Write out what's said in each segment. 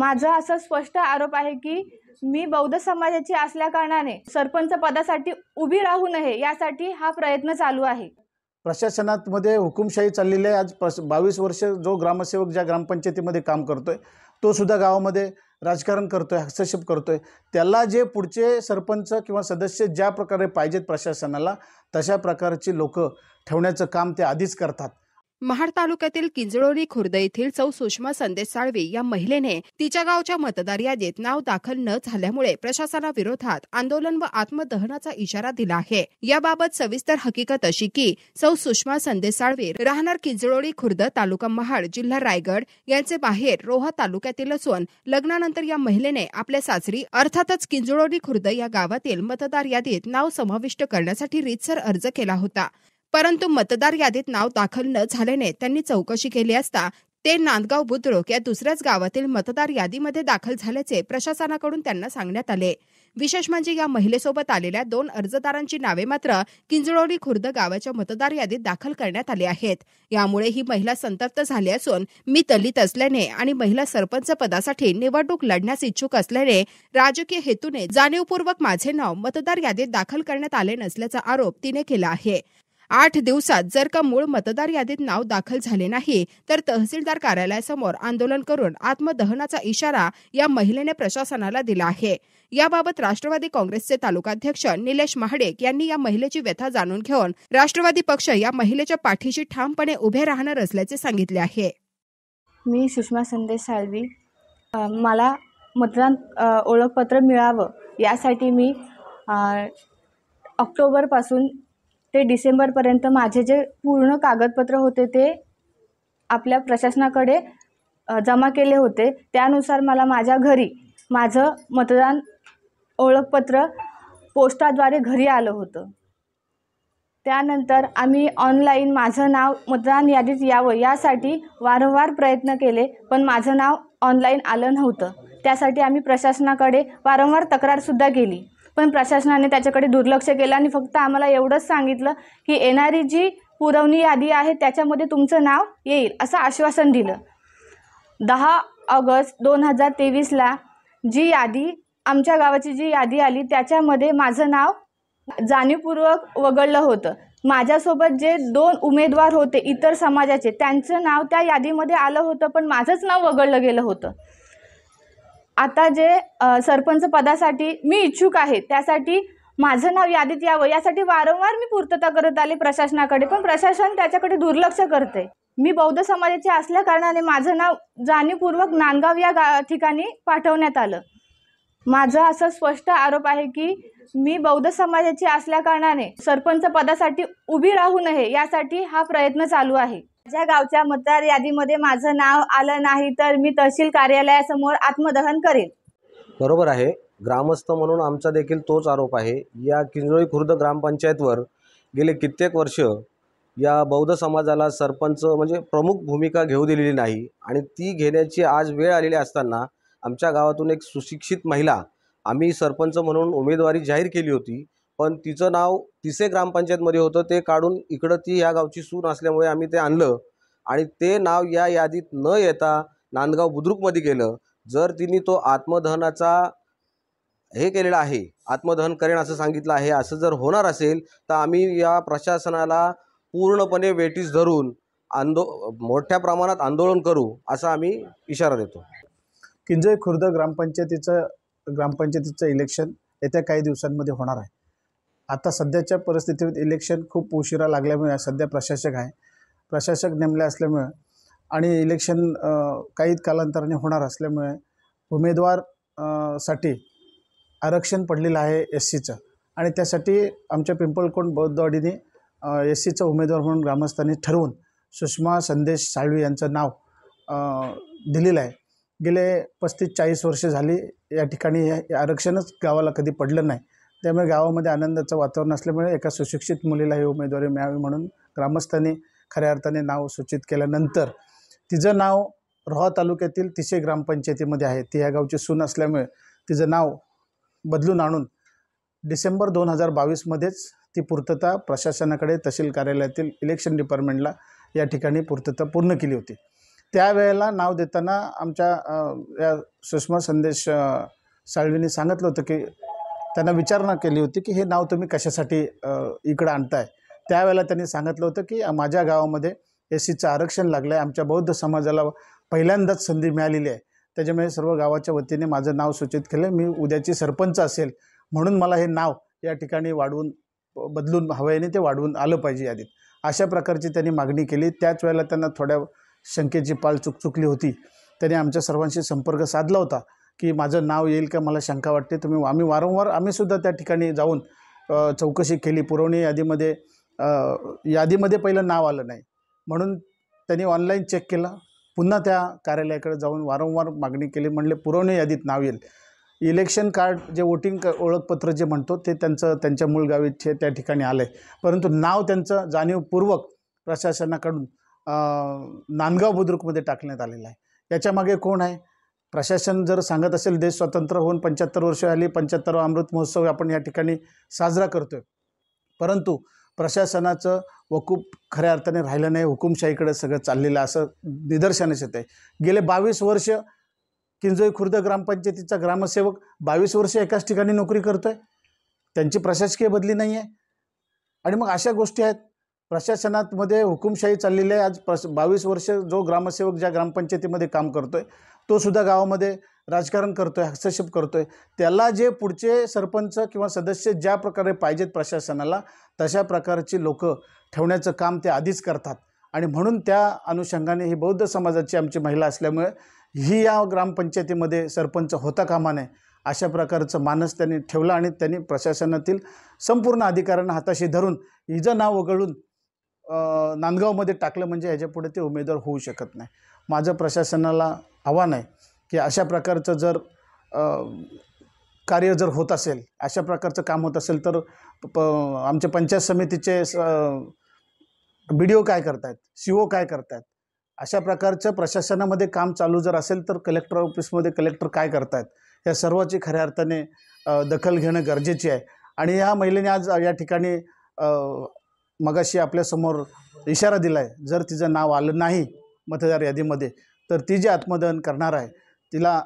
माझा असा स्पष्ट आरोप आहे की मी बौद्ध समाजाची असल्याकारणाने सरपंच पदासाठी उभी राहू नये यासाठी हा प्रयत्न चालू आहे मध्ये हुकुमशाही चाललेली आहे आज बावीस वर्ष जो ग्रामसेवक ज्या ग्रामपंचायतीमध्ये काम करतोय तो सुद्धा गावामध्ये राजकारण करतोय हस्तक्षेप करतोय त्याला जे पुढचे सरपंच किंवा सदस्य ज्या प्रकारे पाहिजेत प्रशासनाला तशा प्रकारची लोक ठेवण्याचं काम ते आधीच करतात महाड तालुक्यातील किंजळोली खुर्द येथील सौ सुषमा संदेश साळवी या महिलेने तिच्या गावच्या मतदार यादीत नाव दाखल न झाल्यामुळे प्रशासनाविरोधात आंदोलन व आत्मदहनाचा इशारा दिला आहे याबाबत सविस्तर हकीकत अशी की सौ सुषमा संदेश साळवी राहणार किंजळोली खुर्द तालुका महाड जिल्हा रायगड यांचे बाहेर रोहा तालुक्यातील असून लग्नानंतर या महिलेने आपल्या सासरी अर्थातच किंजळोली खुर्द या गावातील मतदार यादीत नाव समाविष्ट करण्यासाठी रीतसर अर्ज केला होता परंतु मतदार यादीत नाव दाखल न झाल्याने त्यांनी चौकशी केली असता ते नांदगाव बुद्रुक या दुसऱ्याच गावातील मतदार यादीमध्ये दाखल झाल्याचे प्रशासनाकडून त्यांना सांगण्यात आले विशेष म्हणजे या महिलेसोबत आलेल्या दोन अर्जदारांची नावे मात्र किंजळोली खुर्द गावाच्या मतदार यादीत दाखल करण्यात आली आहेत यामुळे ही महिला संतप्त झाली असून मी दलित असल्याने आणि महिला सरपंच पदासाठी निवडणूक लढण्यास इच्छुक असल्याने राजकीय हेतूने जाणीवपूर्वक माझे नाव मतदार यादीत दाखल करण्यात आले नसल्याचा आरोप तिने केला आहे आठ दिवसात जर का मूळ मतदार यादीत नाव दाखल झाले नाही तर तहसीलदार कार्यालयासमोर आंदोलन करून आत्मदहनाचा इशारा या महिलेने प्रशासनाला दिला आहे याबाबत राष्ट्रवादी काँग्रेसचे तालुकाध्यक्ष निलेश महाडेक यांनी या महिलेची व्यथा जाणून घेऊन राष्ट्रवादी पक्ष या महिलेच्या पाठीशी ठामपणे उभे राहणार असल्याचे सांगितले आहे मी सुषमा संदेश साळवी मला मतदान ओळखपत्र मिळावं यासाठी मी ऑक्टोबरपासून ते डिसेंबरपर्यंत माझे जे पूर्ण कागदपत्र होते ते आपल्या प्रशासनाकडे जमा केले होते त्यानुसार मला माझ्या घरी माझं मतदान ओळखपत्र पोस्टाद्वारे घरी आलं होतं त्यानंतर आम्ही ऑनलाईन माझं नाव मतदान यादीत यावं यासाठी वारंवार प्रयत्न केले पण माझं नाव ऑनलाईन आलं नव्हतं त्यासाठी आम्ही प्रशासनाकडे वारंवार तक्रारसुद्धा केली पण प्रशासनाने त्याच्याकडे दुर्लक्ष केलं आणि फक्त आम्हाला एवढंच सांगितलं की येणारी जी पुरवणी यादी आहे त्याच्यामध्ये तुमचं नाव येईल असं आश्वासन दिलं दहा ऑगस्ट दोन हजार तेवीसला जी यादी आमच्या गावाची जी यादी आली त्याच्यामध्ये माझं नाव जाणीवपूर्वक वगळलं होतं माझ्यासोबत जे दोन उमेदवार होते इतर समाजाचे त्यांचं नाव त्या यादीमध्ये आलं होतं पण माझंच नाव वगळलं गेलं होतं आता जे सरपंच पदासाठी मी इच्छुक आहे त्यासाठी माझं नाव यादीत यावं यासाठी वारंवार मी पूर्तता करत आले प्रशासनाकडे पण प्रशासन त्याच्याकडे दुर्लक्ष करते मी बौद्ध समाजाचे असल्या कारणाने माझं नाव जाणीवपूर्वक नांदगाव या गा ठिकाणी पाठवण्यात आलं माझा असा स्पष्ट आरोप आहे की मी बौद्ध समाजाची असल्या कारणाने सरपंच पदासाठी उभी राहू नये यासाठी हा प्रयत्न चालू आहे माझ्या गावच्या मतदार यादीमध्ये माझं नाव आलं नाही तर मी तहसील कार्यालयासमोर आत्मदहन करेन बरोबर आहे ग्रामस्थ म्हणून आमचा देखील तोच आरोप आहे या किंजोळी खुर्द ग्रामपंचायतवर गेले कित्येक वर्ष या बौद्ध समाजाला सरपंच म्हणजे प्रमुख भूमिका घेऊ दिलेली नाही आणि ती घेण्याची आज वेळ आलेली असताना आमच्या गावातून एक सुशिक्षित महिला आम्ही सरपंच म्हणून उमेदवारी जाहीर केली होती पण तिचं नाव तिसे ग्रामपंचायतमध्ये होतं ते काढून इकडं ती ह्या गावची सून असल्यामुळे आम्ही ते आणलं आणि ते नाव या यादीत न येता नांदगाव बुद्रुकमध्ये गेलं जर तिने तो आत्मदहनाचा हे केलेलं आहे आत्मदहन करेन असं सांगितलं आहे असं जर होणार असेल तर आम्ही या प्रशासनाला पूर्णपणे वेटीस धरून आंदो मोठ्या प्रमाणात आंदोलन करू असा आम्ही इशारा देतो किंजय खुर्द ग्रामपंचायतीचं ग्रामपंचायतीचं इलेक्शन येत्या काही दिवसांमध्ये होणार आहे आता सध्याच्या परिस्थितीत इलेक्शन खूप उशिरा लागल्यामुळे सध्या प्रशासक आहे प्रशासक नेमले असल्यामुळे आणि इलेक्शन काही कालांतराने होणार असल्यामुळे उमेदवार साठी आरक्षण पडलेलं आहे एस सीचं आणि त्यासाठी आमच्या पिंपळकोंड बौद्धवाडीने एस सीचं उमेदवार म्हणून ग्रामस्थांनी ठरवून सुषमा संदेश साळवी यांचं नाव दिलेलं आहे गेले पस्तीस चाळीस वर्षे झाली या ठिकाणी आरक्षणच गावाला कधी पडलं नाही त्यामुळे गावामध्ये आनंदाचं वातावरण असल्यामुळे एका सुशिक्षित मुलीला ही उमेदवारी मिळावी म्हणून ग्रामस्थांनी खऱ्या अर्थाने नाव सूचित केल्यानंतर तिचं नाव रोहा तालुक्यातील तिसे ग्रामपंचायतीमध्ये आहे ती ह्या गावची सून असल्यामुळे तिचं नाव बदलून आणून डिसेंबर दोन हजार बावीसमध्येच ती पूर्तता प्रशासनाकडे तहसील कार्यालयातील इलेक्शन डिपार्टमेंटला या ठिकाणी पूर्तता पूर्ण केली होती त्यावेळेला नाव देताना आमच्या या सुषमा संदेश साळवीने सांगितलं होतं की त्यांना विचारणा केली होती की हे नाव तुम्ही कशासाठी इकडं आणताय त्यावेळेला त्यांनी सांगितलं होतं की माझ्या गावामध्ये ए सीचं आरक्षण लागलं आहे आमच्या बौद्ध समाजाला पहिल्यांदाच संधी मिळालेली आहे त्याच्यामुळे सर्व गावाच्या वतीने माझं नाव सूचित केलं मी उद्याची सरपंच असेल म्हणून मला हे नाव या ठिकाणी वाढवून बदलून हवयाने ते वाढवून आलं पाहिजे यादीत अशा प्रकारची त्यांनी मागणी केली त्याच वेळेला त्यांना थोड्या शंकेची पाल चुकचुकली होती त्यांनी आमच्या सर्वांशी संपर्क साधला होता की माझं नाव येईल का मला शंका वाटते तुम्ही आम्ही वारंवार आम्हीसुद्धा त्या ठिकाणी जाऊन चौकशी केली पुरवणी यादीमध्ये यादीमध्ये पहिलं नाव आलं नाही म्हणून त्यांनी ऑनलाईन चेक केला पुन्हा त्या कार्यालयाकडे जाऊन वारंवार मागणी केली म्हणले पुरवणी यादीत नाव येईल इलेक्शन कार्ड जे वोटिंग क ओळखपत्र जे म्हणतो ते त्यांचं त्यांच्या मूळ गावी त्या ठिकाणी आलं आहे परंतु नाव त्यांचं जाणीवपूर्वक प्रशासनाकडून नांदगाव बुद्रुकमध्ये टाकण्यात आलेलं आहे याच्यामागे कोण आहे प्रशासन जर सांगत असेल देश स्वतंत्र होऊन पंच्याहत्तर वर्ष आली पंच्याहत्तर अमृत महोत्सव आपण या ठिकाणी साजरा करतो आहे परंतु प्रशासनाचं वकूप खऱ्या अर्थाने राहिलं नाही हुकुमशाहीकडे सगळं चाललेलं असं निदर्शनास येतं आहे गेले बावीस वर्ष किंजोई खुर्द ग्रामपंचायतीचा ग्रामसेवक बावीस वर्ष एकाच ठिकाणी नोकरी करतो आहे त्यांची प्रशासकीय बदली नाही आहे आणि मग अशा गोष्टी आहेत प्रशासनामध्ये हुकुमशाही चाललेली आहे आज प्रश बावीस वर्ष जो ग्रामसेवक ज्या ग्रामपंचायतीमध्ये काम करतो आहे तोसुद्धा गावामध्ये राजकारण करतो आहे हस्तक्षेप करतो आहे त्याला जे पुढचे सरपंच किंवा सदस्य ज्या प्रकारे पाहिजेत प्रशासनाला तशा प्रकारची लोकं ठेवण्याचं काम ते आधीच करतात आणि म्हणून त्या अनुषंगाने ही बौद्ध समाजाची आमची महिला असल्यामुळे ही या ग्रामपंचायतीमध्ये सरपंच होता कामा नये अशा प्रकारचं मानस त्यांनी ठेवला आणि त्यांनी प्रशासनातील संपूर्ण अधिकाऱ्यांना हाताशी धरून हिचं नाव वगळून नांदगावमध्ये टाकलं म्हणजे ह्याच्यापुढे ते उमेदवार होऊ शकत नाही माझं प्रशासनाला आव्हान आहे की अशा प्रकारचं जर कार्य जर होत असेल अशा प्रकारचं काम होत असेल तर प आमच्या पंचायत समितीचे बी डी ओ काय करतायत सी ओ काय करतायत अशा प्रकारचं प्रशासनामध्ये काम चालू जर असेल तर कलेक्टर ऑफिसमध्ये कलेक्टर काय करतायत या सर्वाची खऱ्या अर्थाने दखल घेणं गरजेची आहे आणि ह्या महिलेने आज या ठिकाणी मगाशी आपल्यासमोर इशारा दिला आहे जर तिचं नाव आलं नाही मतदार यादीमध्ये तर ती जे आत्मदहन करणार आहे तिला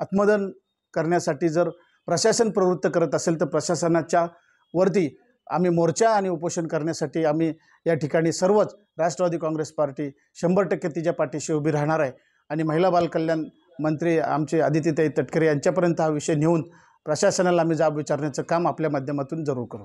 आत्मदहन करण्यासाठी जर प्रशासन प्रवृत्त करत असेल तर प्रशासनाच्या वरती आम्ही मोर्चा आणि उपोषण करण्यासाठी आम्ही या ठिकाणी सर्वच राष्ट्रवादी काँग्रेस पार्टी शंभर टक्के तिच्या पाठीशी उभी राहणार आहे आणि महिला बालकल्याण मंत्री आमचे आदित्यताई तटकरे यांच्यापर्यंत हा विषय नेऊन प्रशासनाला आम्ही जाब विचारण्याचं काम आपल्या माध्यमातून जरूर करू